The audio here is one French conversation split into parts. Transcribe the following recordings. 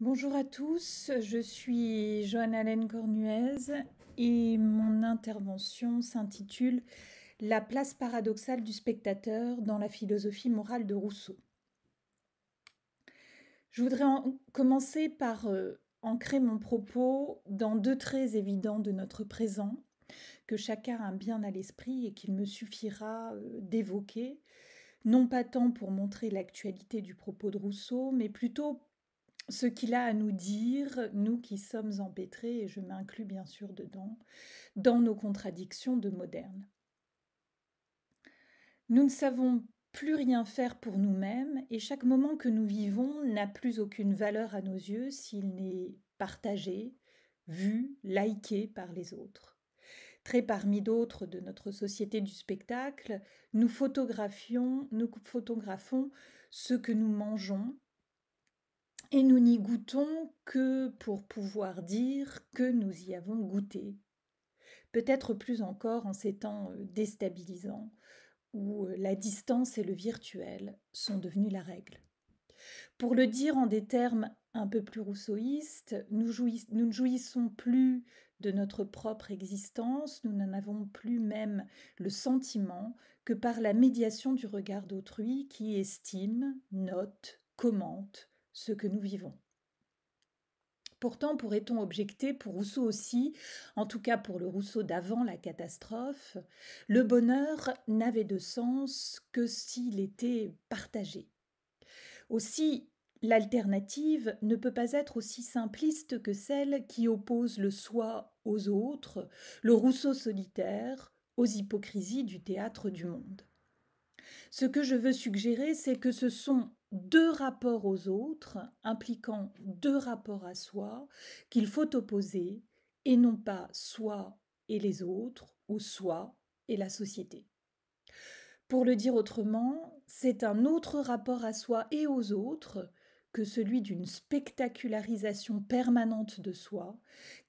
Bonjour à tous, je suis Joanne-Hélène Cornuez et mon intervention s'intitule La place paradoxale du spectateur dans la philosophie morale de Rousseau. Je voudrais commencer par euh, ancrer mon propos dans deux traits évidents de notre présent que chacun a bien à l'esprit et qu'il me suffira euh, d'évoquer, non pas tant pour montrer l'actualité du propos de Rousseau, mais plutôt ce qu'il a à nous dire, nous qui sommes empêtrés, et je m'inclus bien sûr dedans, dans nos contradictions de moderne. Nous ne savons plus rien faire pour nous-mêmes et chaque moment que nous vivons n'a plus aucune valeur à nos yeux s'il n'est partagé, vu, liké par les autres. Très parmi d'autres de notre société du spectacle, nous photographions, nous photographions ce que nous mangeons, et nous n'y goûtons que pour pouvoir dire que nous y avons goûté. Peut-être plus encore en ces temps euh, déstabilisants où euh, la distance et le virtuel sont devenus la règle. Pour le dire en des termes un peu plus rousseauistes, nous, nous ne jouissons plus de notre propre existence, nous n'en avons plus même le sentiment que par la médiation du regard d'autrui qui estime, note, commente, ce que nous vivons. Pourtant, pourrait-on objecter, pour Rousseau aussi, en tout cas pour le Rousseau d'avant la catastrophe, le bonheur n'avait de sens que s'il était partagé. Aussi, l'alternative ne peut pas être aussi simpliste que celle qui oppose le soi aux autres, le Rousseau solitaire, aux hypocrisies du théâtre du monde. Ce que je veux suggérer, c'est que ce sont deux rapports aux autres, impliquant deux rapports à soi, qu'il faut opposer, et non pas soi et les autres, ou soi et la société. Pour le dire autrement, c'est un autre rapport à soi et aux autres que celui d'une spectacularisation permanente de soi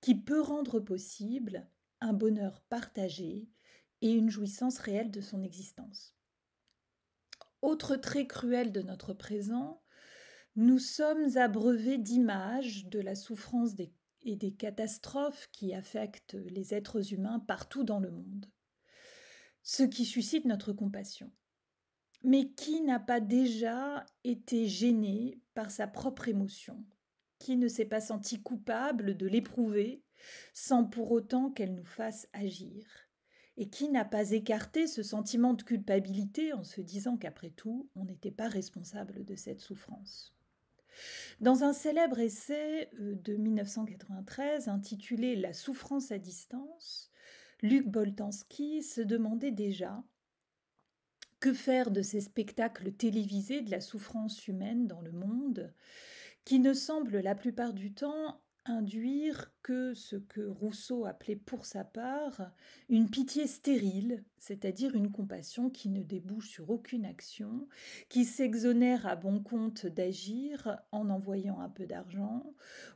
qui peut rendre possible un bonheur partagé et une jouissance réelle de son existence. Autre trait cruel de notre présent, nous sommes abreuvés d'images de la souffrance et des catastrophes qui affectent les êtres humains partout dans le monde, ce qui suscite notre compassion. Mais qui n'a pas déjà été gêné par sa propre émotion Qui ne s'est pas senti coupable de l'éprouver sans pour autant qu'elle nous fasse agir et qui n'a pas écarté ce sentiment de culpabilité en se disant qu'après tout, on n'était pas responsable de cette souffrance Dans un célèbre essai euh, de 1993 intitulé La souffrance à distance, Luc Boltanski se demandait déjà que faire de ces spectacles télévisés de la souffrance humaine dans le monde, qui ne semblent la plupart du temps induire que ce que Rousseau appelait pour sa part une pitié stérile, c'est-à-dire une compassion qui ne débouche sur aucune action, qui s'exonère à bon compte d'agir en envoyant un peu d'argent,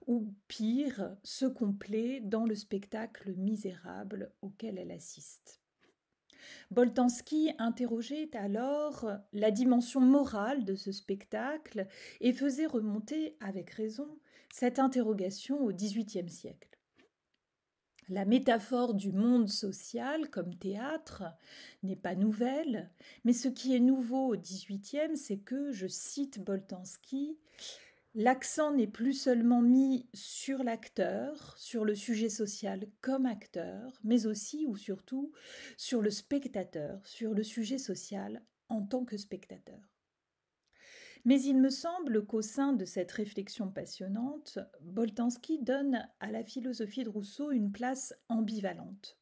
ou pire, se complaît dans le spectacle misérable auquel elle assiste. Boltanski interrogeait alors la dimension morale de ce spectacle et faisait remonter avec raison cette interrogation au XVIIIe siècle. La métaphore du monde social comme théâtre n'est pas nouvelle, mais ce qui est nouveau au XVIIIe, c'est que, je cite Boltanski, l'accent n'est plus seulement mis sur l'acteur, sur le sujet social comme acteur, mais aussi ou surtout sur le spectateur, sur le sujet social en tant que spectateur. Mais il me semble qu'au sein de cette réflexion passionnante, Boltanski donne à la philosophie de Rousseau une place ambivalente.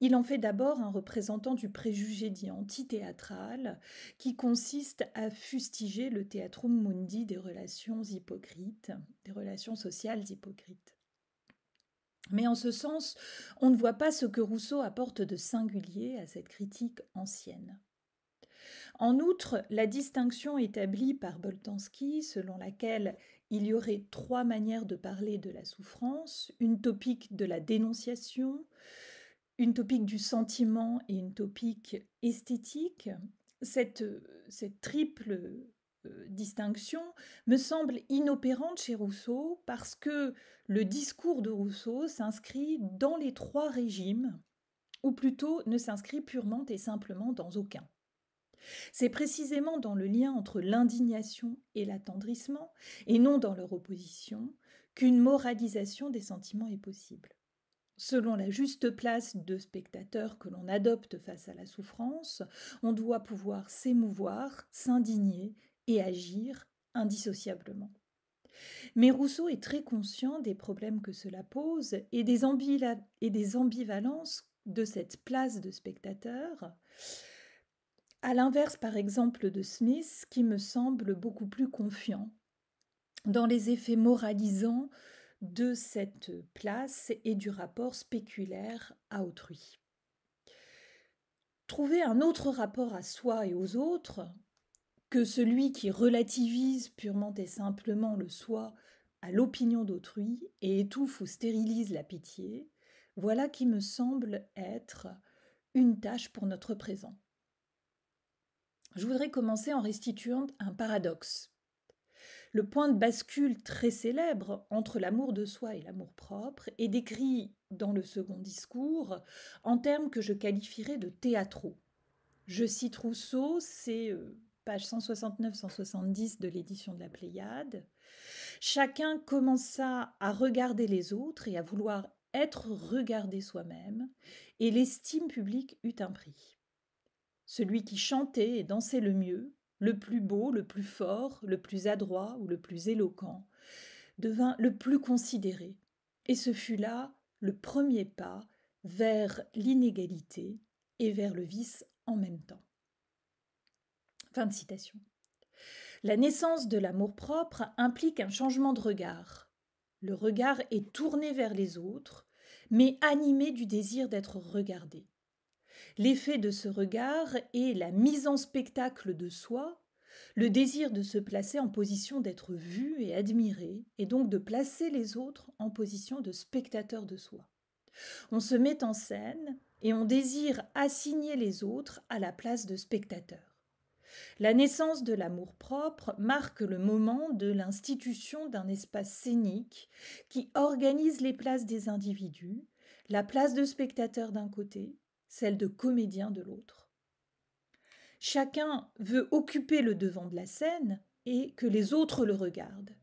Il en fait d'abord un représentant du préjugé dit antithéâtral, qui consiste à fustiger le théâtrum mundi des relations hypocrites, des relations sociales hypocrites. Mais en ce sens, on ne voit pas ce que Rousseau apporte de singulier à cette critique ancienne. En outre, la distinction établie par Boltanski, selon laquelle il y aurait trois manières de parler de la souffrance, une topique de la dénonciation, une topique du sentiment et une topique esthétique, cette, triple euh, distinction me semble inopérante chez Rousseau parce que le discours de Rousseau s'inscrit dans les trois régimes, ou plutôt ne s'inscrit purement et simplement dans aucun. C'est précisément dans le lien entre l'indignation et l'attendrissement, et non dans leur opposition, qu'une moralisation des sentiments est possible. Selon la juste place de spectateur que l'on adopte face à la souffrance, on doit pouvoir s'émouvoir, s'indigner et agir indissociablement. Mais Rousseau est très conscient des problèmes que cela pose et des, ambivalences de cette place de spectateur à l'inverse, par exemple, de Smith, qui me semble beaucoup plus confiant dans les effets moralisants de cette place et du rapport spéculaire à autrui. Trouver un autre rapport à soi et aux autres que celui qui relativise purement et simplement le soi à l'opinion d'autrui et étouffe ou stérilise la pitié, voilà qui me semble être une tâche pour notre présent je voudrais commencer en restituant un paradoxe. Le point de bascule très célèbre entre l'amour de soi et l'amour propre est décrit dans le second discours en termes que je qualifierais de théâtraux. Je cite Rousseau, c'est euh, page 169-170 de l'édition de la Pléiade. Chacun commença à regarder les autres et à vouloir être regardé soi-même, et l'estime publique eut un prix celui qui chantait et dansait le mieux, le plus beau, le plus fort, le plus adroit ou le plus éloquent, devint le plus considéré, et ce fut là le premier pas vers l'inégalité et vers le vice en même temps. Fin de citation. La naissance de l'amour-propre implique un changement de regard. Le regard est tourné vers les autres, mais animé du désir d'être regardé. L'effet de ce regard est la mise en spectacle de soi, le désir de se placer en position d'être vu et admiré, et donc de placer les autres en position de spectateur de soi. On se met en scène et on désire assigner les autres à la place de spectateurs. La naissance de l'amour-propre marque le moment de l'institution d'un espace scénique qui organise les places des individus, la place de spectateur d'un côté celle de comédien de l'autre. Chacun veut occuper le devant de la scène et que les autres le regardent.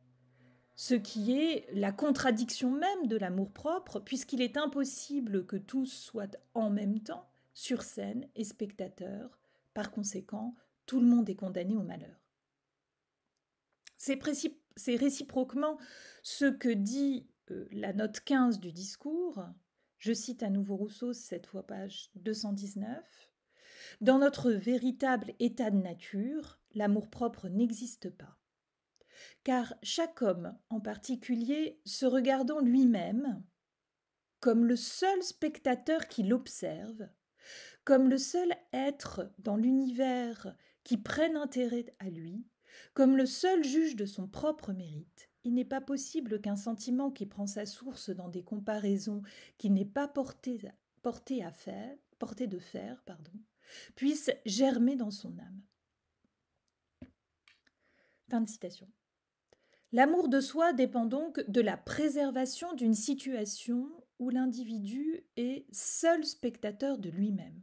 Ce qui est la contradiction même de l'amour-propre, puisqu'il est impossible que tous soient en même temps sur scène et spectateurs. Par conséquent, tout le monde est condamné au malheur. C'est, réciproquement ce que dit euh, la note 15 du discours, je cite à nouveau Rousseau, cette fois page 219. Dans notre véritable état de nature, l'amour-propre n'existe pas. Car chaque homme, en particulier, se regardant lui-même, comme le seul spectateur qui l'observe, comme le seul être dans l'univers qui prenne intérêt à lui, comme le seul juge de son propre mérite, il n'est pas possible qu'un sentiment qui prend sa source dans des comparaisons qui n'est pas porté, à faire, porté de faire, pardon, puisse germer dans son âme. Fin de citation. L'amour de soi dépend donc de la préservation d'une situation où l'individu est seul spectateur de lui-même.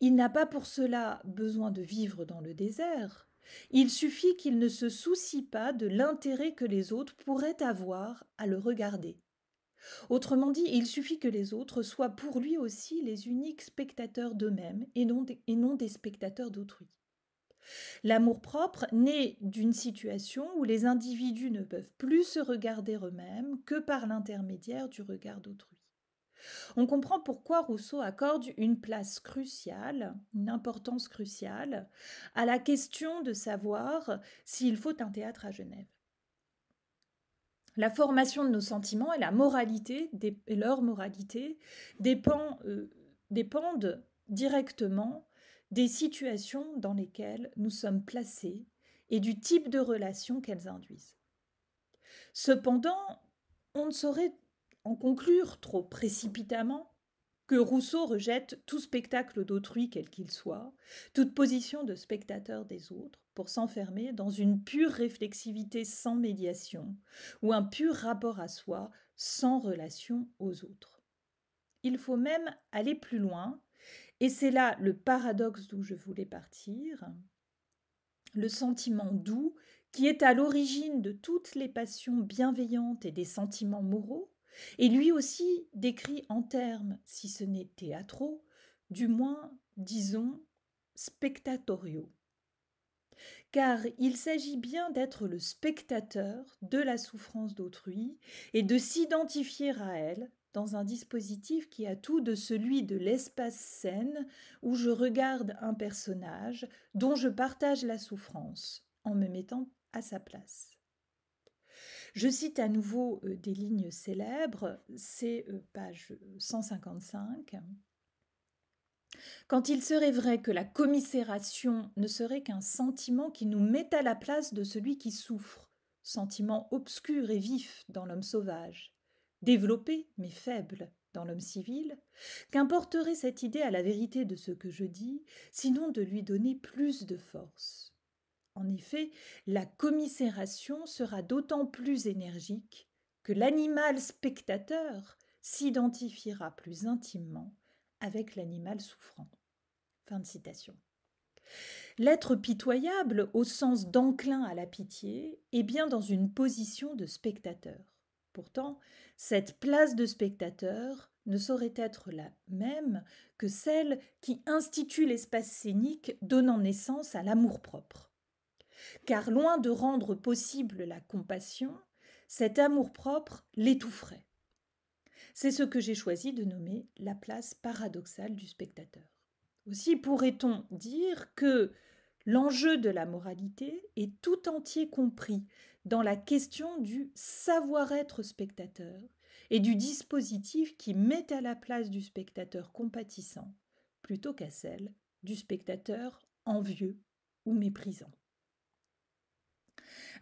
Il n'a pas pour cela besoin de vivre dans le désert, il suffit qu'il ne se soucie pas de l'intérêt que les autres pourraient avoir à le regarder. Autrement dit, il suffit que les autres soient pour lui aussi les uniques spectateurs d'eux-mêmes et, et non des spectateurs d'autrui. L'amour-propre naît d'une situation où les individus ne peuvent plus se regarder eux-mêmes que par l'intermédiaire du regard d'autrui. On comprend pourquoi Rousseau accorde une place cruciale, une importance cruciale, à la question de savoir s'il faut un théâtre à Genève. La formation de nos sentiments et la moralité, leur moralité, euh, dépendent directement des situations dans lesquelles nous sommes placés et du type de relations qu'elles induisent. Cependant, on ne saurait conclure trop précipitamment que Rousseau rejette tout spectacle d'autrui quel qu'il soit, toute position de spectateur des autres, pour s'enfermer dans une pure réflexivité sans médiation, ou un pur rapport à soi sans relation aux autres. Il faut même aller plus loin, et c'est là le paradoxe d'où je voulais partir, le sentiment doux qui est à l'origine de toutes les passions bienveillantes et des sentiments moraux, et lui aussi décrit en termes, si ce n'est théâtraux, du moins, disons, spectatoriaux. Car il s'agit bien d'être le spectateur de la souffrance d'autrui et de s'identifier à elle dans un dispositif qui a tout de celui de l'espace scène où je regarde un personnage dont je partage la souffrance en me mettant à sa place. Je cite à nouveau euh, des lignes célèbres, c'est euh, page 155. Quand il serait vrai que la commisération ne serait qu'un sentiment qui nous met à la place de celui qui souffre, sentiment obscur et vif dans l'homme sauvage, développé mais faible dans l'homme civil, qu'importerait cette idée à la vérité de ce que je dis, sinon de lui donner plus de force en effet, la commisération sera d'autant plus énergique que l'animal spectateur s'identifiera plus intimement avec l'animal souffrant. Fin de citation. L'être pitoyable, au sens d'enclin à la pitié, est bien dans une position de spectateur. Pourtant, cette place de spectateur ne saurait être la même que celle qui institue l'espace scénique donnant naissance à l'amour-propre car loin de rendre possible la compassion, cet amour-propre l'étoufferait. C'est ce que j'ai choisi de nommer la place paradoxale du spectateur. Aussi pourrait-on dire que l'enjeu de la moralité est tout entier compris dans la question du savoir-être spectateur et du dispositif qui met à la place du spectateur compatissant plutôt qu'à celle du spectateur envieux ou méprisant.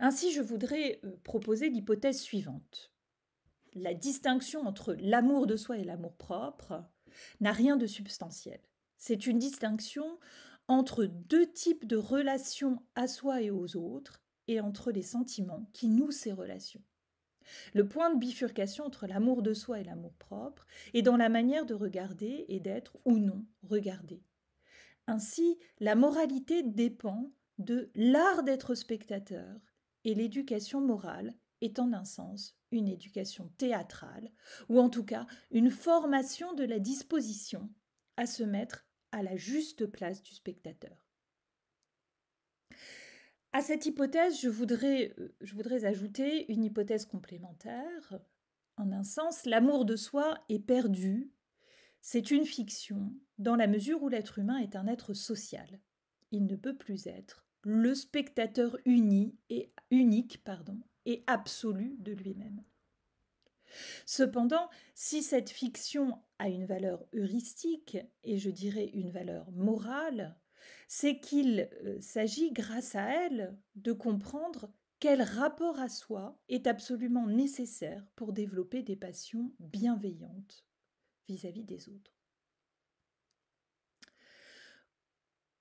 Ainsi, je voudrais euh, proposer l'hypothèse suivante. La distinction entre l'amour de soi et l'amour propre n'a rien de substantiel. C'est une distinction entre deux types de relations à soi et aux autres et entre les sentiments qui nouent ces relations. Le point de bifurcation entre l'amour de soi et l'amour propre est dans la manière de regarder et d'être ou non regardé. Ainsi, la moralité dépend de l'art d'être spectateur et l'éducation morale est en un sens une éducation théâtrale, ou en tout cas une formation de la disposition à se mettre à la juste place du spectateur. À cette hypothèse, je voudrais, euh, je voudrais ajouter une hypothèse complémentaire. En un sens, l'amour de soi est perdu. C'est une fiction, dans la mesure où l'être humain est un être social. Il ne peut plus être le spectateur uni et unique pardon, et absolu de lui-même. Cependant, si cette fiction a une valeur heuristique et je dirais une valeur morale, c'est qu'il euh, s'agit grâce à elle de comprendre quel rapport à soi est absolument nécessaire pour développer des passions bienveillantes vis à -vis des autres.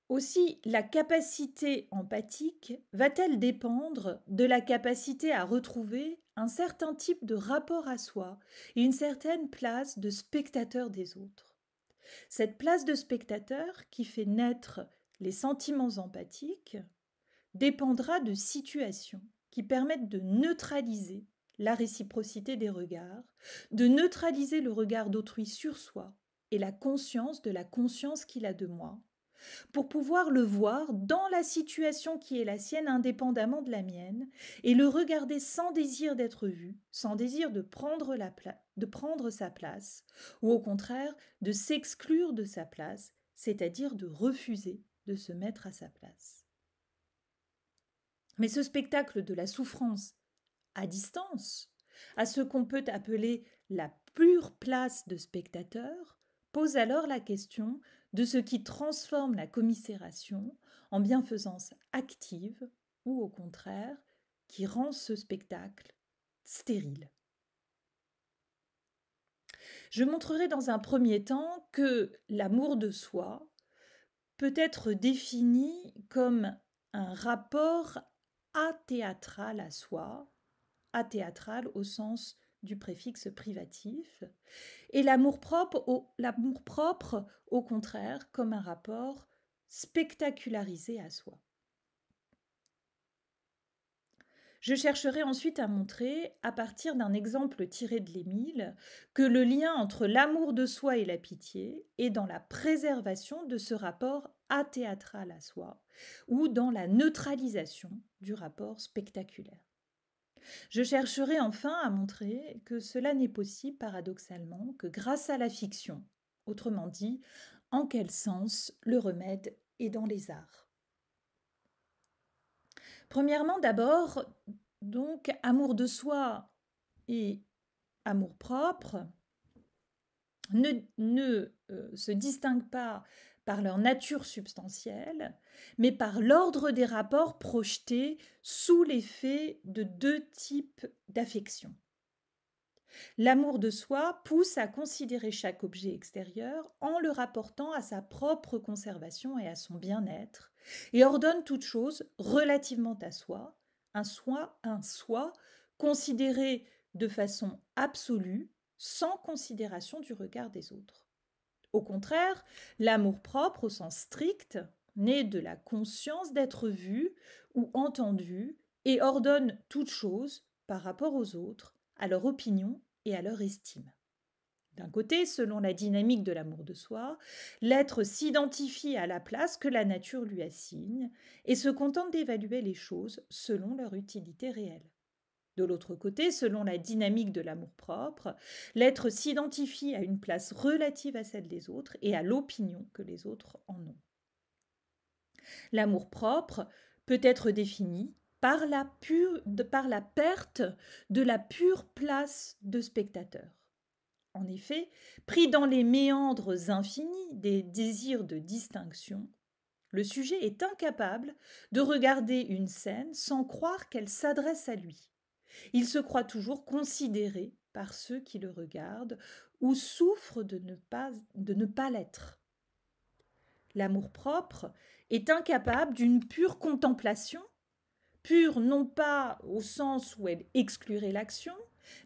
Aussi, la capacité empathique va-t-elle dépendre de la capacité à retrouver un certain type de rapport à soi et une certaine place de spectateur des autres Cette place de spectateur qui fait naître les sentiments empathiques dépendra de situations qui permettent de neutraliser la réciprocité des regards, de neutraliser le regard d'autrui sur soi et la conscience de la conscience qu'il a de moi, pour pouvoir le voir dans la situation qui est la sienne indépendamment de la mienne, et le regarder sans désir d'être vu, sans désir de prendre, de prendre sa place, ou au contraire de s'exclure de sa place, c'est-à-dire de refuser de se mettre à sa place. Mais ce spectacle de la souffrance à distance, à ce qu'on peut appeler la pure place de spectateur, pose alors la question de ce qui transforme la commisération en bienfaisance active ou au contraire qui rend ce spectacle stérile. Je montrerai dans un premier temps que l'amour de soi peut être défini comme un rapport athéâtral à soi, athéâtral au sens du préfixe privatif, et l'amour-propre au, l'amour-propre, au contraire, comme un rapport spectacularisé à soi. Je chercherai ensuite à montrer, à partir d'un exemple tiré de l'Émile, que le lien entre l'amour de soi et la pitié est dans la préservation de ce rapport athéâtral à soi, ou dans la neutralisation du rapport spectaculaire. Je chercherai enfin à montrer que cela n'est possible paradoxalement que grâce à la fiction, autrement dit, en quel sens le remède est dans les arts. Premièrement d'abord, donc, amour de soi et amour propre ne, ne euh, se distinguent pas par leur nature substantielle, mais par l'ordre des rapports projetés sous l'effet de deux types d'affections. L'amour de soi pousse à considérer chaque objet extérieur en le rapportant à sa propre conservation et à son bien-être, et ordonne toute chose relativement à soi, un soi, un soi, considéré de façon absolue, sans considération du regard des autres. Au contraire, l'amour-propre au sens strict naît de la conscience d'être vu ou entendu et ordonne toute chose par rapport aux autres, à leur opinion et à leur estime. D'un côté, selon la dynamique de l'amour de soi, l'être s'identifie à la place que la nature lui assigne et se contente d'évaluer les choses selon leur utilité réelle. De l'autre côté, selon la dynamique de l'amour-propre, l'être s'identifie à une place relative à celle des autres et à l'opinion que les autres en ont. L'amour-propre peut être défini par la, par la perte de la pure place de spectateur. En effet, pris dans les méandres infinis des désirs de distinction, le sujet est incapable de regarder une scène sans croire qu'elle s'adresse à lui. Il se croit toujours considéré par ceux qui le regardent ou souffre de ne pas, de ne pas l'être. L'amour-propre est incapable d'une pure contemplation, pure non pas au sens où elle exclurait l'action,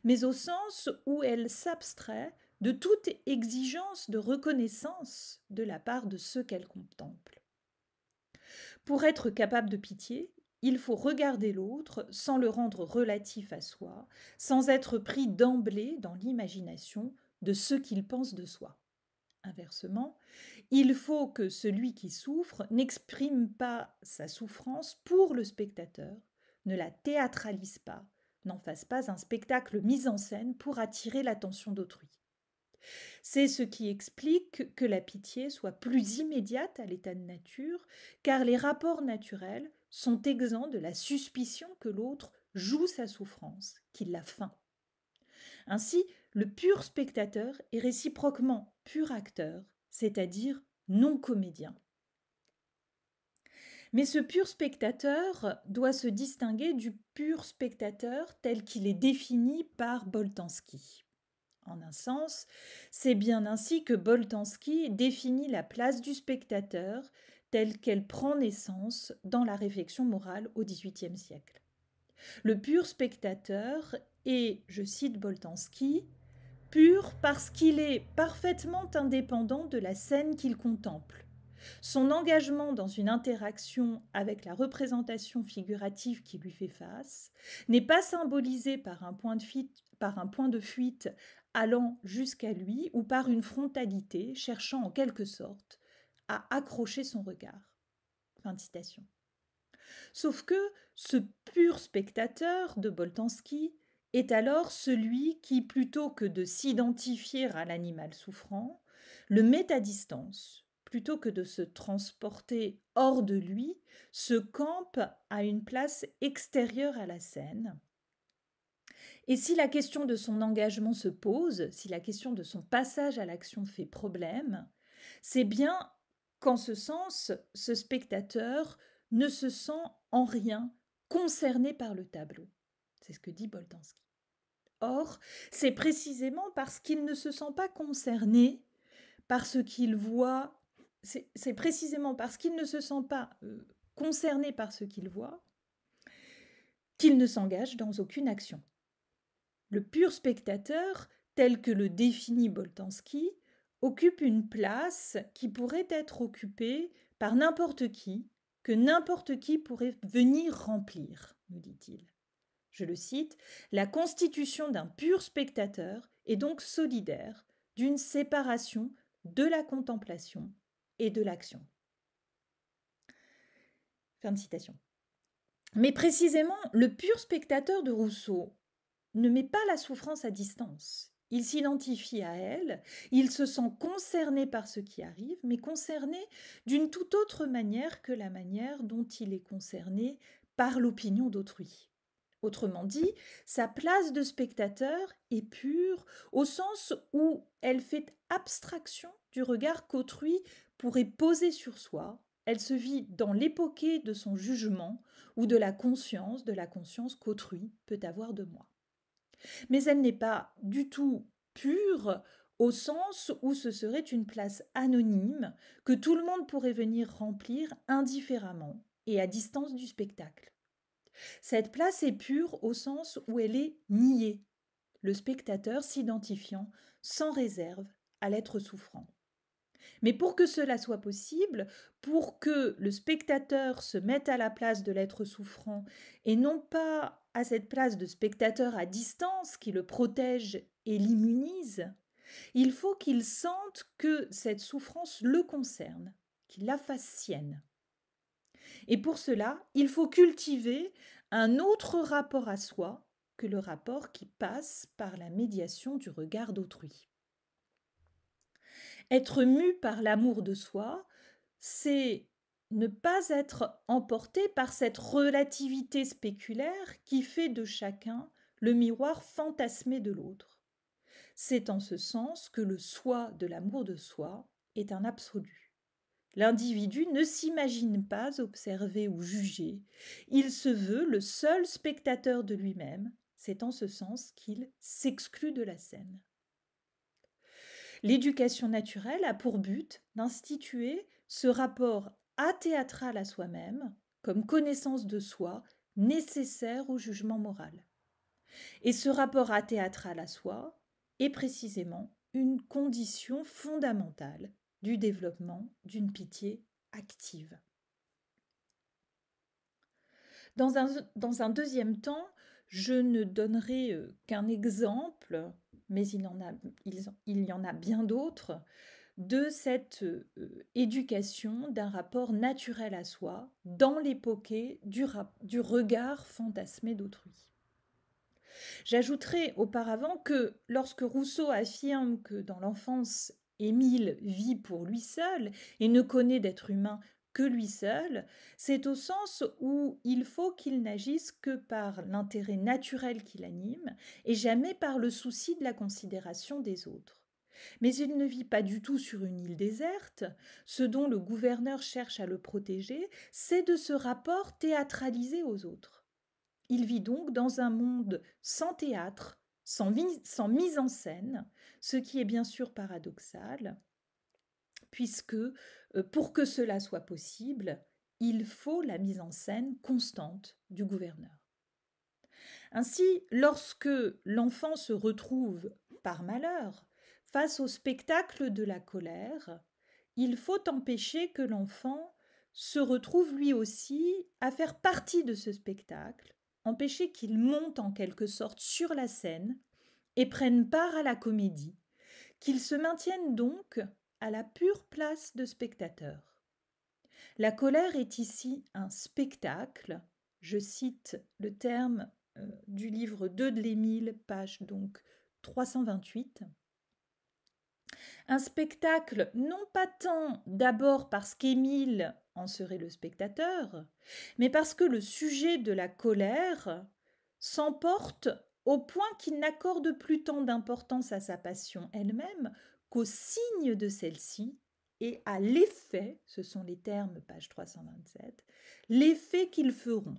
mais au sens où elle s'abstrait de toute exigence de reconnaissance de la part de ceux qu'elle contemple. Pour être capable de pitié, il faut regarder l'autre sans le rendre relatif à soi, sans être pris d'emblée dans l'imagination de ce qu'il pense de soi. Inversement, il faut que celui qui souffre n'exprime pas sa souffrance pour le spectateur, ne la théâtralise pas, n'en fasse pas un spectacle mis en scène pour attirer l'attention d'autrui. C'est ce qui explique que la pitié soit plus immédiate à l'état de nature, car les rapports naturels sont exempts de la suspicion que l'autre joue sa souffrance, qu'il la faim. Ainsi, le pur spectateur est réciproquement pur acteur, c'est-à-dire non comédien. Mais ce pur spectateur doit se distinguer du pur spectateur tel qu'il est défini par Boltanski. En un sens, c'est bien ainsi que Boltanski définit la place du spectateur, telle qu'elle prend naissance dans la réflexion morale au XVIIIe siècle. Le pur spectateur est, je cite Boltanski, pur parce qu'il est parfaitement indépendant de la scène qu'il contemple. Son engagement dans une interaction avec la représentation figurative qui lui fait face n'est pas symbolisé par un point de fuite, par un point de fuite allant jusqu'à lui ou par une frontalité cherchant en quelque sorte à accrocher son regard. Sauf que ce pur spectateur de Boltanski est alors celui qui, plutôt que de s'identifier à l'animal souffrant, le met à distance, plutôt que de se transporter hors de lui, se campe à une place extérieure à la scène. Et si la question de son engagement se pose, si la question de son passage à l'action fait problème, c'est bien qu'en ce sens, ce spectateur ne se sent en rien concerné par le tableau. C'est ce que dit Boltanski. Or, c'est précisément parce qu'il ne se sent pas concerné par ce qu'il voit, c'est précisément parce qu'il ne se sent pas euh, concerné par ce qu'il voit qu'il ne s'engage dans aucune action. Le pur spectateur, tel que le définit Boltanski, occupe une place qui pourrait être occupée par n'importe qui, que n'importe qui pourrait venir remplir, nous dit-il. Je le cite, La constitution d'un pur spectateur est donc solidaire d'une séparation de la contemplation et de l'action. Fin de citation. Mais précisément, le pur spectateur de Rousseau ne met pas la souffrance à distance. Il s'identifie à elle, il se sent concerné par ce qui arrive, mais concerné d'une toute autre manière que la manière dont il est concerné par l'opinion d'autrui. Autrement dit, sa place de spectateur est pure au sens où elle fait abstraction du regard qu'autrui pourrait poser sur soi, elle se vit dans l'époquée de son jugement ou de la conscience, de la conscience qu'autrui peut avoir de moi. Mais elle n'est pas du tout pure au sens où ce serait une place anonyme que tout le monde pourrait venir remplir indifféremment et à distance du spectacle. Cette place est pure au sens où elle est niée, le spectateur s'identifiant sans réserve à l'être souffrant. Mais pour que cela soit possible, pour que le spectateur se mette à la place de l'être souffrant et non pas à cette place de spectateur à distance qui le protège et l'immunise, il faut qu'il sente que cette souffrance le concerne, qu'il la fasse sienne. Et pour cela, il faut cultiver un autre rapport à soi que le rapport qui passe par la médiation du regard d'autrui. Être mu par l'amour de soi, c'est ne pas être emporté par cette relativité spéculaire qui fait de chacun le miroir fantasmé de l'autre. C'est en ce sens que le soi de l'amour de soi est un absolu. L'individu ne s'imagine pas observé ou jugé, il se veut le seul spectateur de lui-même, c'est en ce sens qu'il s'exclut de la scène. L'éducation naturelle a pour but d'instituer ce rapport athéâtral à soi-même comme connaissance de soi nécessaire au jugement moral. Et ce rapport athéâtral à soi est précisément une condition fondamentale du développement d'une pitié active. Dans un, dans un, deuxième temps, je ne donnerai euh, qu'un exemple mais il, y en a bien d'autres, de cette euh, éducation d'un rapport naturel à soi dans l'époque du, du regard fantasmé d'autrui. J'ajouterai auparavant que lorsque Rousseau affirme que dans l'enfance, Émile vit pour lui seul et ne connaît d'être humain que lui seul, c'est au sens où il faut qu'il n'agisse que par l'intérêt naturel qui l'anime et jamais par le souci de la considération des autres. Mais il ne vit pas du tout sur une île déserte. Ce dont le gouverneur cherche à le protéger, c'est de ce rapport théâtralisé aux autres. Il vit donc dans un monde sans théâtre, sans, sans mise en scène, ce qui est bien sûr paradoxal, puisque euh, pour que cela soit possible, il faut la mise en scène constante du gouverneur. Ainsi, lorsque l'enfant se retrouve, par malheur, face au spectacle de la colère, il faut empêcher que l'enfant se retrouve lui aussi à faire partie de ce spectacle, empêcher qu'il monte en quelque sorte sur la scène et prenne part à la comédie, qu'il se maintienne donc à la pure place de spectateur. La colère est ici un spectacle, je cite le terme euh, du livre 2 de l'Émile, page donc 328. Un spectacle non pas tant d'abord parce qu'Émile en serait le spectateur, mais parce que le sujet de la colère s'emporte au point qu'il n'accorde plus tant d'importance à sa passion elle-même qu'au signe de celle-ci et à l'effet, ce sont les termes page 327, l'effet qu'ils feront.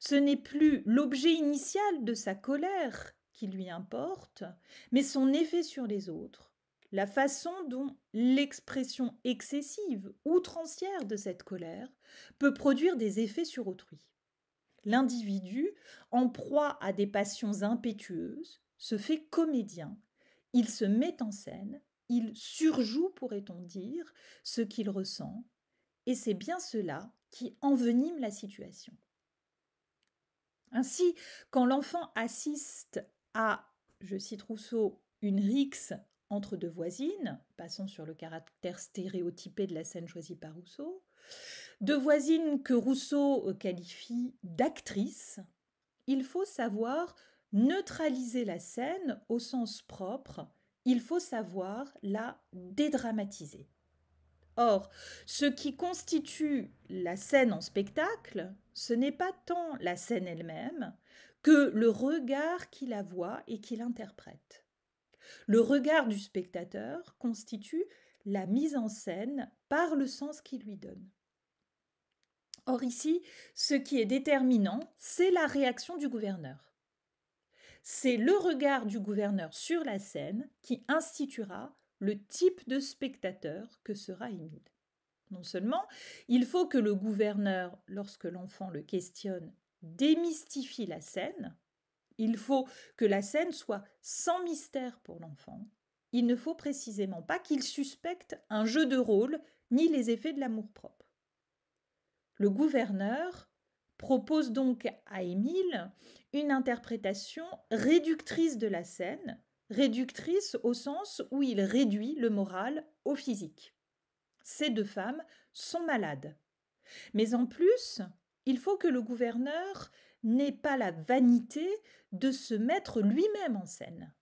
Ce n'est plus l'objet initial de sa colère qui lui importe, mais son effet sur les autres, la façon dont l'expression excessive, outrancière de cette colère peut produire des effets sur autrui. L'individu, en proie à des passions impétueuses, se fait comédien il se met en scène, il surjoue, pourrait-on dire, ce qu'il ressent, et c'est bien cela qui envenime la situation. Ainsi, quand l'enfant assiste à, je cite Rousseau, une rixe entre deux voisines, passons sur le caractère stéréotypé de la scène choisie par Rousseau, deux voisines que Rousseau euh, qualifie d'actrices, il faut savoir Neutraliser la scène au sens propre, il faut savoir la dédramatiser. Or, ce qui constitue la scène en spectacle, ce n'est pas tant la scène elle-même que le regard qui la voit et qui l'interprète. Le regard du spectateur constitue la mise en scène par le sens qu'il lui donne. Or ici, ce qui est déterminant, c'est la réaction du gouverneur. C'est le regard du gouverneur sur la scène qui instituera le type de spectateur que sera Émile. Non seulement il faut que le gouverneur, lorsque l'enfant le questionne, démystifie la scène, il faut que la scène soit sans mystère pour l'enfant, il ne faut précisément pas qu'il suspecte un jeu de rôle ni les effets de l'amour-propre. Le gouverneur propose donc à Émile une interprétation réductrice de la scène, réductrice au sens où il réduit le moral au physique. Ces deux femmes sont malades. Mais en plus, il faut que le gouverneur n'ait pas la vanité de se mettre lui-même en scène.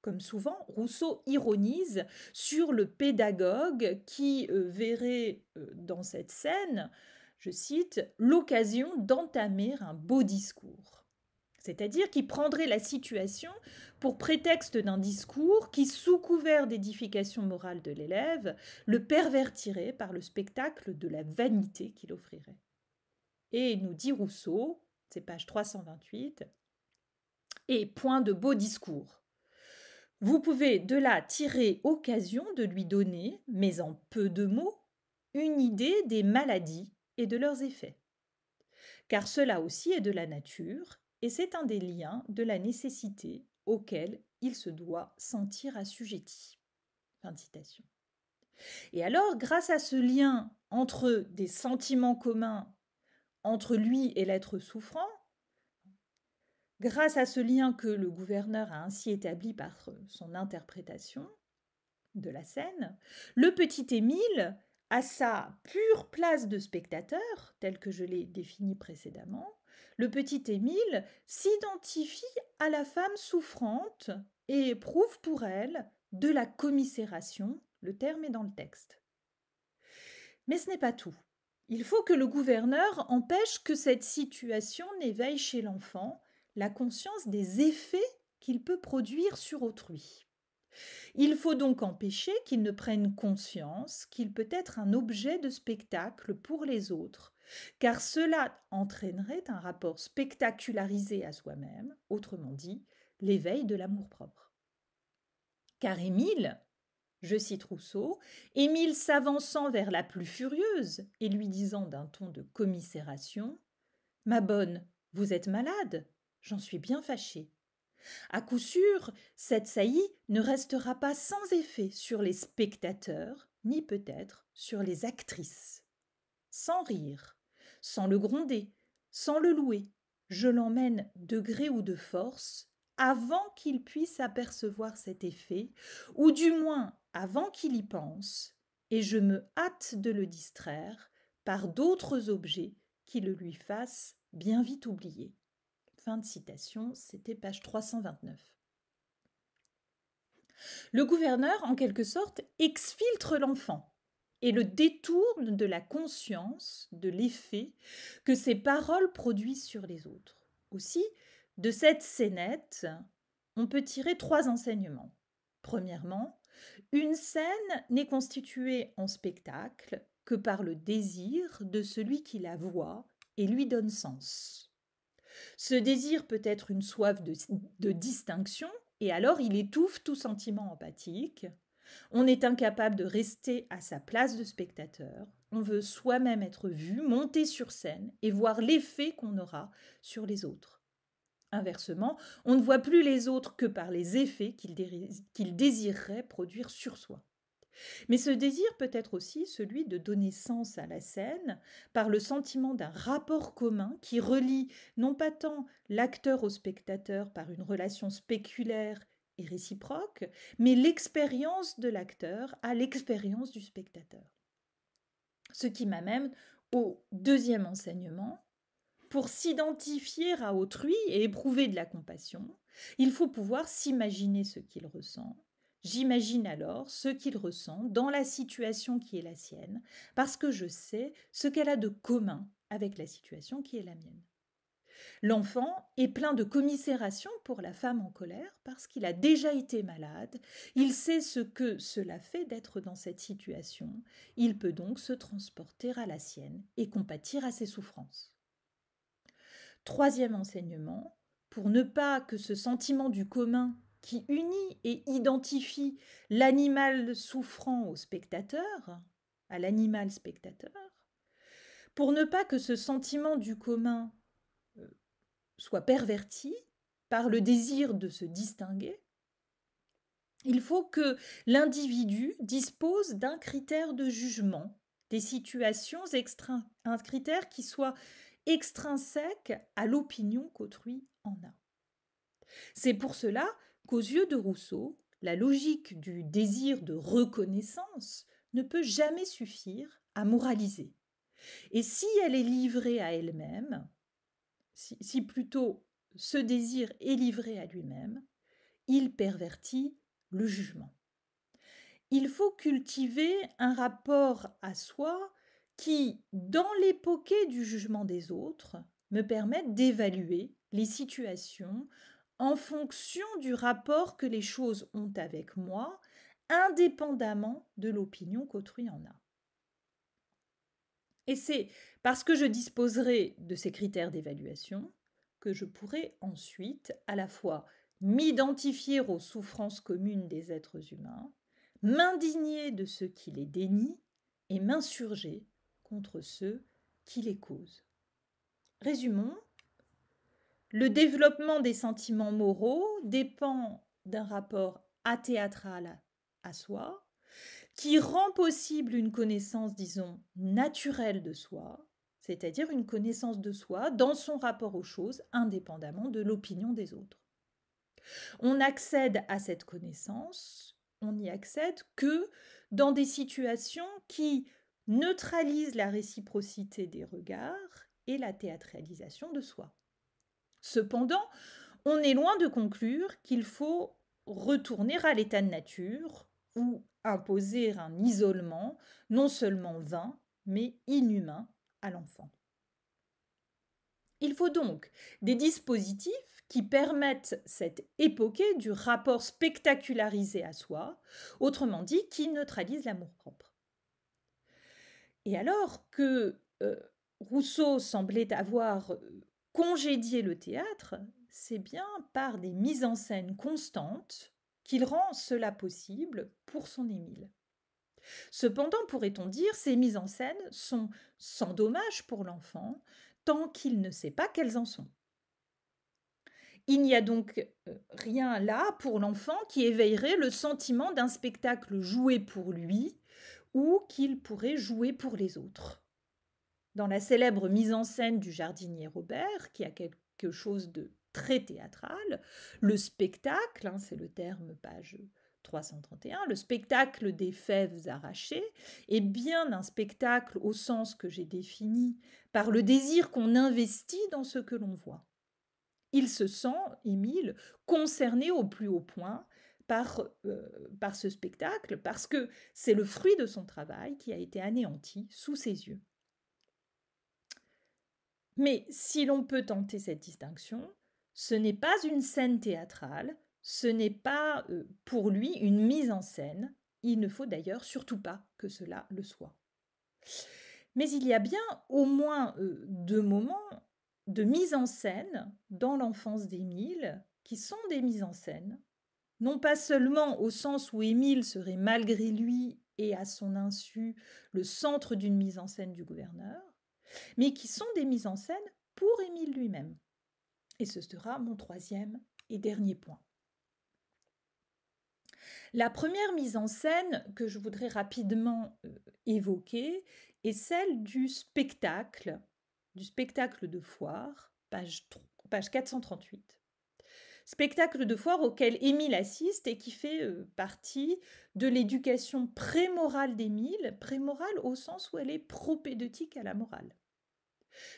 Comme souvent, Rousseau ironise sur le pédagogue qui euh, verrait euh, dans cette scène je cite, l'occasion d'entamer un beau discours. C'est-à-dire qui prendrait la situation pour prétexte d'un discours qui, sous couvert d'édification morale de l'élève, le pervertirait par le spectacle de la vanité qu'il offrirait. Et nous dit Rousseau, c'est page 328, et point de beau discours. Vous pouvez de là tirer occasion de lui donner, mais en peu de mots, une idée des maladies et de leurs effets. Car cela aussi est de la nature, et c'est un des liens de la nécessité auquel il se doit sentir assujetti. Fin de citation. Et alors, grâce à ce lien entre des sentiments communs entre lui et l'être souffrant, grâce à ce lien que le gouverneur a ainsi établi par son interprétation de la scène, le petit Émile à sa pure place de spectateur, telle que je l'ai définie précédemment, le petit Émile s'identifie à la femme souffrante et éprouve pour elle de la commisération, le terme est dans le texte. Mais ce n'est pas tout. Il faut que le gouverneur empêche que cette situation n'éveille chez l'enfant la conscience des effets qu'il peut produire sur autrui. Il faut donc empêcher qu'il ne prenne conscience qu'il peut être un objet de spectacle pour les autres, car cela entraînerait un rapport spectacularisé à soi-même, autrement dit, l'éveil de l'amour-propre. Car Émile, je cite Rousseau, Émile s'avançant vers la plus furieuse et lui disant d'un ton de commisération Ma bonne, vous êtes malade J'en suis bien fâchée. À coup sûr, cette saillie ne restera pas sans effet sur les spectateurs, ni peut-être sur les actrices. Sans rire, sans le gronder, sans le louer, je l'emmène de gré ou de force avant qu'il puisse apercevoir cet effet, ou du moins avant qu'il y pense, et je me hâte de le distraire par d'autres objets qui le lui fassent bien vite oublier. Fin de citation, c'était page 329. Le gouverneur, en quelque sorte, exfiltre l'enfant et le détourne de la conscience de l'effet que ses paroles produisent sur les autres. Aussi, de cette scénette, on peut tirer trois enseignements. Premièrement, une scène n'est constituée en spectacle que par le désir de celui qui la voit et lui donne sens. Ce désir peut être une soif de, distinction, et alors il étouffe tout sentiment empathique. On est incapable de rester à sa place de spectateur. On veut soi-même être vu, monter sur scène et voir l'effet qu'on aura sur les autres. Inversement, on ne voit plus les autres que par les effets qu'ils désireraient produire sur soi. Mais ce désir peut être aussi celui de donner sens à la scène par le sentiment d'un rapport commun qui relie non pas tant l'acteur au spectateur par une relation spéculaire et réciproque, mais l'expérience de l'acteur à l'expérience du spectateur. Ce qui m'amène au deuxième enseignement. Pour s'identifier à autrui et éprouver de la compassion, il faut pouvoir s'imaginer ce qu'il ressent, J'imagine alors ce qu'il ressent dans la situation qui est la sienne, parce que je sais ce qu'elle a de commun avec la situation qui est la mienne. L'enfant est plein de commisération pour la femme en colère parce qu'il a déjà été malade, il sait ce que cela fait d'être dans cette situation, il peut donc se transporter à la sienne et compatir à ses souffrances. Troisième enseignement, pour ne pas que ce sentiment du commun qui unit et identifie l'animal souffrant au spectateur, à l'animal spectateur, pour ne pas que ce sentiment du commun euh, soit perverti par le désir de se distinguer, il faut que l'individu dispose d'un critère de jugement des situations, un critère qui soit extrinsèque à l'opinion qu'autrui en a. C'est pour cela qu'aux yeux de Rousseau, la logique du désir de reconnaissance ne peut jamais suffire à moraliser. Et si elle est livrée à elle-même, si, si, plutôt ce désir est livré à lui-même, il pervertit le jugement. Il faut cultiver un rapport à soi qui, dans les du jugement des autres, me permette d'évaluer les situations en fonction du rapport que les choses ont avec moi, indépendamment de l'opinion qu'autrui en a. Et c'est parce que je disposerai de ces critères d'évaluation que je pourrai ensuite à la fois m'identifier aux souffrances communes des êtres humains, m'indigner de ceux qui les dénient et m'insurger contre ceux qui les causent. Résumons, le développement des sentiments moraux dépend d'un rapport athéâtral à soi, qui rend possible une connaissance, disons, naturelle de soi, c'est-à-dire une connaissance de soi dans son rapport aux choses, indépendamment de l'opinion des autres. On accède à cette connaissance, on n'y accède que dans des situations qui neutralisent la réciprocité des regards et la théâtralisation de soi. Cependant, on est loin de conclure qu'il faut retourner à l'état de nature ou imposer un isolement non seulement vain, mais inhumain à l'enfant. Il faut donc des dispositifs qui permettent cette époquée du rapport spectacularisé à soi, autrement dit qui neutralise l'amour-propre. Et alors que euh, Rousseau semblait avoir euh, congédier le théâtre, c'est bien par des mises en scène constantes qu'il rend cela possible pour son Émile. Cependant, pourrait-on dire, ces mises en scène sont sans dommage pour l'enfant tant qu'il ne sait pas quelles en sont. Il n'y a donc euh, rien là pour l'enfant qui éveillerait le sentiment d'un spectacle joué pour lui ou qu'il pourrait jouer pour les autres dans la célèbre mise en scène du jardinier Robert, qui a quelque chose de très théâtral, le spectacle, hein, c'est le terme page 331, le spectacle des fèves arrachées, est bien un spectacle au sens que j'ai défini par le désir qu'on investit dans ce que l'on voit. Il se sent, Émile, concerné au plus haut point par, euh, par ce spectacle, parce que c'est le fruit de son travail qui a été anéanti sous ses yeux. Mais si l'on peut tenter cette distinction, ce n'est pas une scène théâtrale, ce n'est pas pour lui une mise en scène, il ne faut d'ailleurs surtout pas que cela le soit. Mais il y a bien au moins deux moments de mise en scène dans l'enfance d'Émile qui sont des mises en scène, non pas seulement au sens où Émile serait malgré lui et à son insu le centre d'une mise en scène du gouverneur, mais qui sont des mises en scène pour Émile lui-même. Et ce sera mon troisième et dernier point. La première mise en scène que je voudrais rapidement euh, évoquer est celle du spectacle, du spectacle de foire, page, 438. Spectacle de foire auquel Émile assiste et qui fait euh, partie de l'éducation prémorale d'Émile, prémorale au sens où elle est propédeutique à la morale.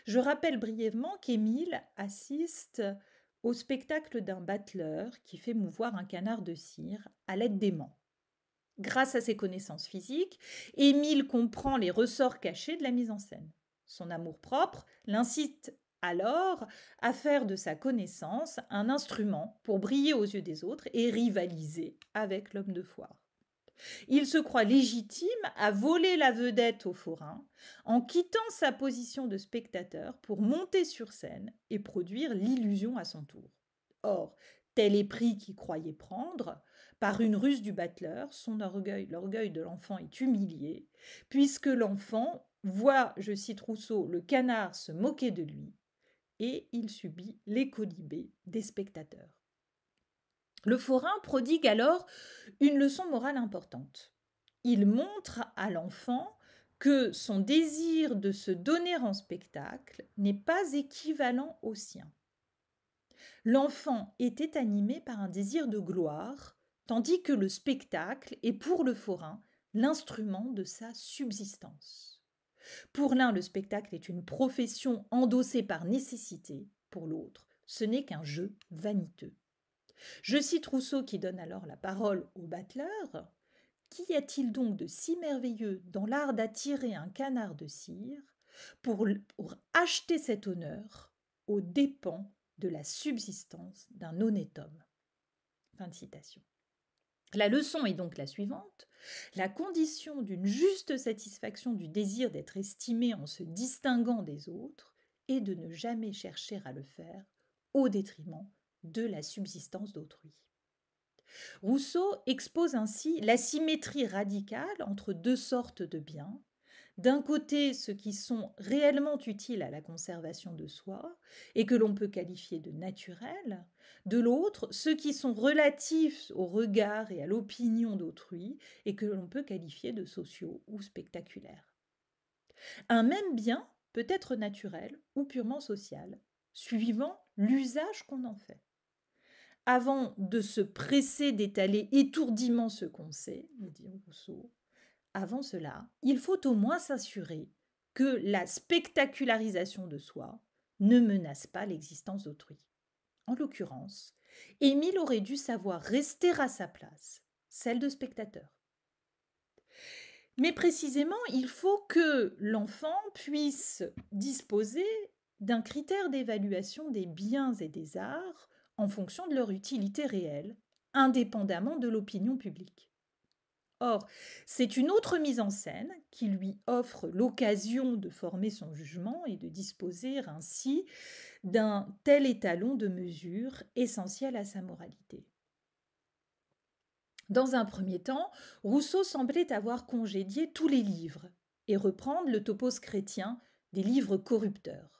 Je rappelle brièvement qu'Émile assiste au spectacle d'un battleur qui fait mouvoir un canard de cire à l'aide d'aimants. Grâce à ses connaissances physiques, Émile comprend les ressorts cachés de la mise en scène. Son amour-propre l'incite alors à faire de sa connaissance un instrument pour briller aux yeux des autres et rivaliser avec l'homme de foire. Il se croit légitime à voler la vedette au forain en quittant sa position de spectateur pour monter sur scène et produire l'illusion à son tour. Or, tel épris qu'il croyait prendre, par une ruse du battleur, son orgueil, l'orgueil de l'enfant est humilié, puisque l'enfant voit, je cite Rousseau, le canard se moquer de lui, et il subit les des spectateurs. Le forain prodigue alors une leçon morale importante. Il montre à l'enfant que son désir de se donner en spectacle n'est pas équivalent au sien. L'enfant était animé par un désir de gloire, tandis que le spectacle est pour le forain l'instrument de sa subsistance. Pour l'un, le spectacle est une profession endossée par nécessité, pour l'autre, ce n'est qu'un jeu vaniteux. Je cite Rousseau qui donne alors la parole au battleur. Qu'y a-t-il donc de si merveilleux dans l'art d'attirer un canard de cire pour, acheter cet honneur aux dépens de la subsistance d'un honnête homme Fin citation. La leçon est donc la suivante. La condition d'une juste satisfaction du désir d'être estimé en se distinguant des autres est de ne jamais chercher à le faire au détriment de la subsistance d'autrui. Rousseau expose ainsi la symétrie radicale entre deux sortes de biens, d'un côté ceux qui sont réellement utiles à la conservation de soi et que l'on peut qualifier de naturels, de l'autre ceux qui sont relatifs au regard et à l'opinion d'autrui et que l'on peut qualifier de sociaux ou spectaculaires. Un même bien peut être naturel ou purement social, suivant l'usage qu'on en fait avant de se presser d'étaler étourdiment ce qu'on sait, dit Rousseau, avant cela, il faut au moins s'assurer que la spectacularisation de soi ne menace pas l'existence d'autrui. En l'occurrence, Émile aurait dû savoir rester à sa place, celle de spectateur. Mais précisément, il faut que l'enfant puisse disposer d'un critère d'évaluation des biens et des arts en fonction de leur utilité réelle, indépendamment de l'opinion publique. Or, c'est une autre mise en scène qui lui offre l'occasion de former son jugement et de disposer ainsi d'un tel étalon de mesure essentiel à sa moralité. Dans un premier temps, Rousseau semblait avoir congédié tous les livres et reprendre le topos chrétien des livres corrupteurs.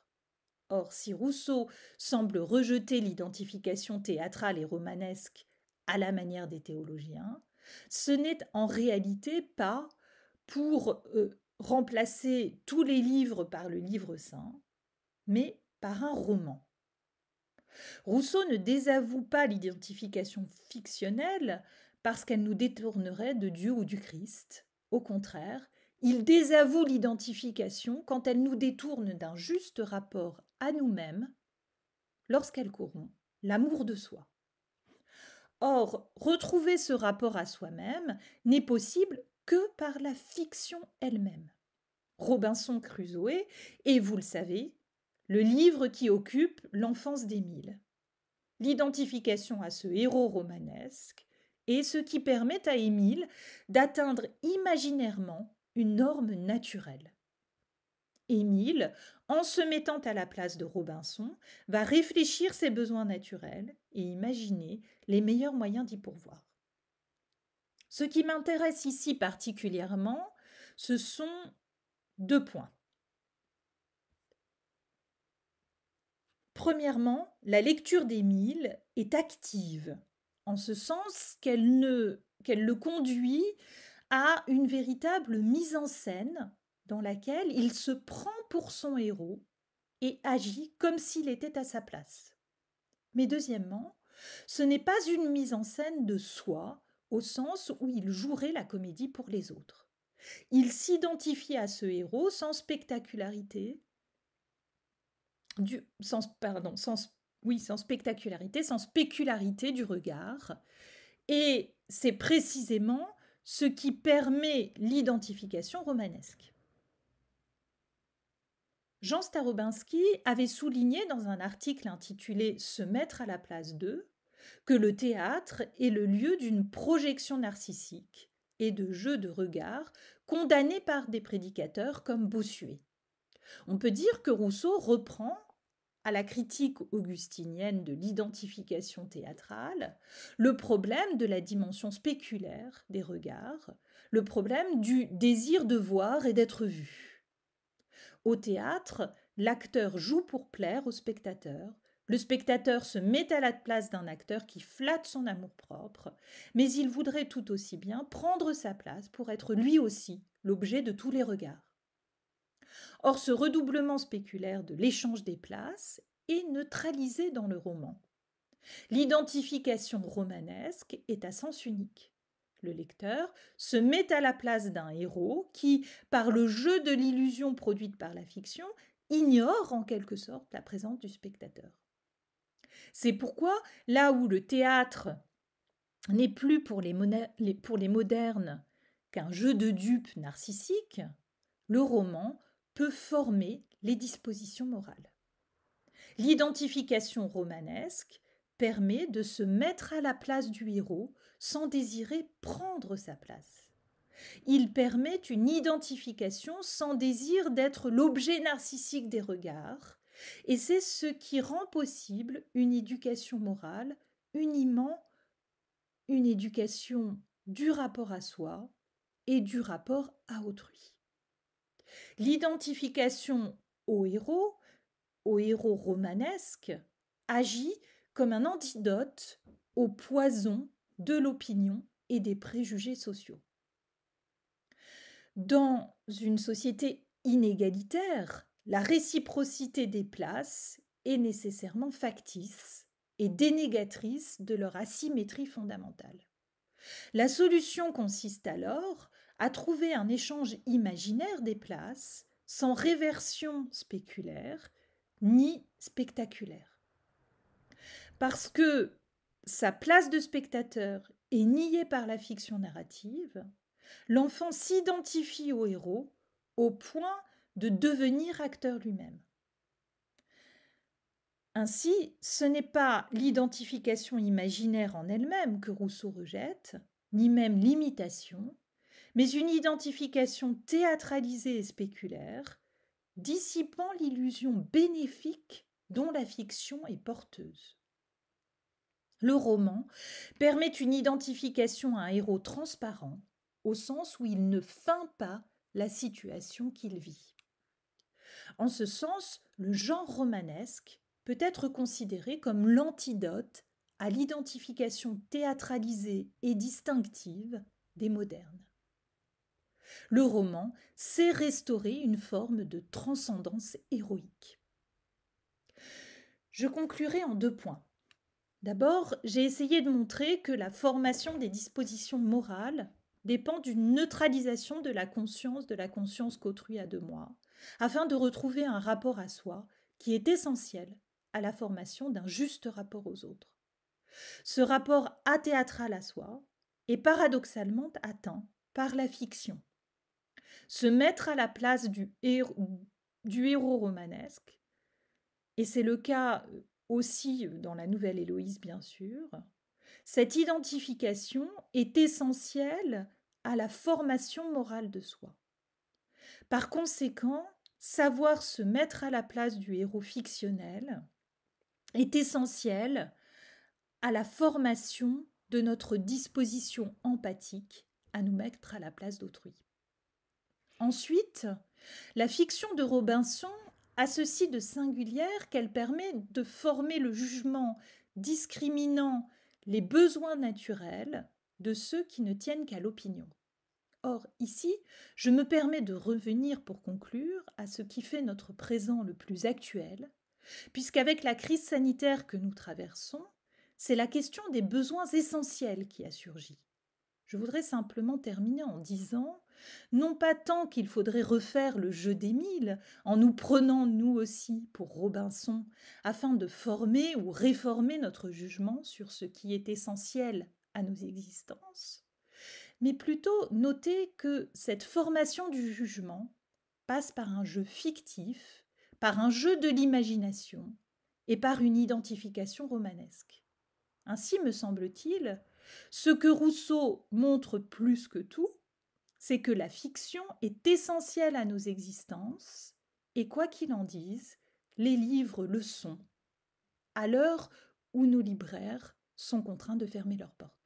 Or, si Rousseau semble rejeter l'identification théâtrale et romanesque à la manière des théologiens, ce n'est en réalité pas pour euh, remplacer tous les livres par le livre saint, mais par un roman. Rousseau ne désavoue pas l'identification fictionnelle parce qu'elle nous détournerait de Dieu ou du Christ. Au contraire, il désavoue l'identification quand elle nous détourne d'un juste rapport à nous-mêmes, lorsqu'elles courront, l'amour de soi. Or, retrouver ce rapport à soi-même n'est possible que par la fiction elle-même. Robinson Crusoe et vous le savez, le livre qui occupe l'enfance d'Émile. L'identification à ce héros romanesque est ce qui permet à Émile d'atteindre imaginairement une norme naturelle. Émile, en se mettant à la place de Robinson, va réfléchir ses besoins naturels et imaginer les meilleurs moyens d'y pourvoir. Ce qui m'intéresse ici particulièrement, ce sont deux points. Premièrement, la lecture d'Émile est active, en ce sens qu'elle le conduit à une véritable mise en scène dans laquelle il se prend pour son héros et agit comme s'il était à sa place. Mais deuxièmement, ce n'est pas une mise en scène de soi au sens où il jouerait la comédie pour les autres. Il s'identifie à ce héros sans spectacularité, du, pardon, sans, oui, sans spectacularité, sans spécularité du regard. Et c'est précisément ce qui permet l'identification romanesque. Jean Starobinski avait souligné dans un article intitulé Se mettre à la place d'eux que le théâtre est le lieu d'une projection narcissique et de jeu de regard condamnés par des prédicateurs comme Bossuet. On peut dire que Rousseau reprend à la critique augustinienne de l'identification théâtrale, le problème de la dimension spéculaire des regards, le problème du désir de voir et d'être vu. Au théâtre, l'acteur joue pour plaire au spectateur. Le spectateur se met à la place d'un acteur qui flatte son amour-propre, mais il voudrait tout aussi bien prendre sa place pour être lui aussi l'objet de tous les regards. Or, ce redoublement spéculaire de l'échange des places est neutralisé dans le roman. L'identification romanesque est à sens unique le lecteur, se met à la place d'un héros qui, par le jeu de l'illusion produite par la fiction, ignore en quelque sorte la présence du spectateur. C'est pourquoi, là où le théâtre n'est plus pour les, pour les modernes qu'un jeu de dupes narcissique, le roman peut former les dispositions morales. L'identification romanesque permet de se mettre à la place du héros sans désirer prendre sa place. Il permet une identification sans désir d'être l'objet narcissique des regards, et c'est ce qui rend possible une éducation morale, uniment une éducation du rapport à soi et du rapport à autrui. L'identification au héros, au héros romanesque, agit comme un antidote au poison de l'opinion et des préjugés sociaux. Dans une société inégalitaire, la réciprocité des places est nécessairement factice et dénégatrice de leur asymétrie fondamentale. La solution consiste alors à trouver un échange imaginaire des places sans réversion spéculaire ni spectaculaire. Parce que sa place de spectateur est niée par la fiction narrative, l'enfant s'identifie au héros au point de devenir acteur lui-même. Ainsi, ce n'est pas l'identification imaginaire en elle-même que Rousseau rejette, ni même l'imitation, mais une identification théâtralisée et spéculaire, dissipant l'illusion bénéfique dont la fiction est porteuse. Le roman permet une identification à un héros transparent, au sens où il ne feint pas la situation qu'il vit. En ce sens, le genre romanesque peut être considéré comme l'antidote à l'identification théâtralisée et distinctive des modernes. Le roman sait restaurer une forme de transcendance héroïque. Je conclurai en deux points. D'abord, j'ai essayé de montrer que la formation des dispositions morales dépend d'une neutralisation de la conscience de la conscience qu'autrui a de moi, afin de retrouver un rapport à soi qui est essentiel à la formation d'un juste rapport aux autres. Ce rapport athéâtral à soi est paradoxalement atteint par la fiction. Se mettre à la place du du héros romanesque, et c'est le cas euh, aussi euh, dans la nouvelle Héloïse bien sûr, cette identification est essentielle à la formation morale de soi. Par conséquent, savoir se mettre à la place du héros fictionnel est essentiel à la formation de notre disposition empathique à nous mettre à la place d'autrui. Ensuite, la fiction de Robinson à ceci de singulière qu'elle permet de former le jugement discriminant les besoins naturels de ceux qui ne tiennent qu'à l'opinion. Or, ici, je me permets de revenir pour conclure à ce qui fait notre présent le plus actuel, puisqu'avec la crise sanitaire que nous traversons, c'est la question des besoins essentiels qui a surgi. Je voudrais simplement terminer en disant non pas tant qu'il faudrait refaire le jeu d'Émile en nous prenant nous aussi pour Robinson, afin de former ou réformer notre jugement sur ce qui est essentiel à nos existences, mais plutôt noter que cette formation du jugement passe par un jeu fictif, par un jeu de l'imagination et par une identification romanesque. Ainsi, me semble-t-il, ce que Rousseau montre plus que tout, c'est que la fiction est essentielle à nos existences, et quoi qu'il en dise, les livres le sont, à l'heure où nos libraires sont contraints de fermer leurs portes.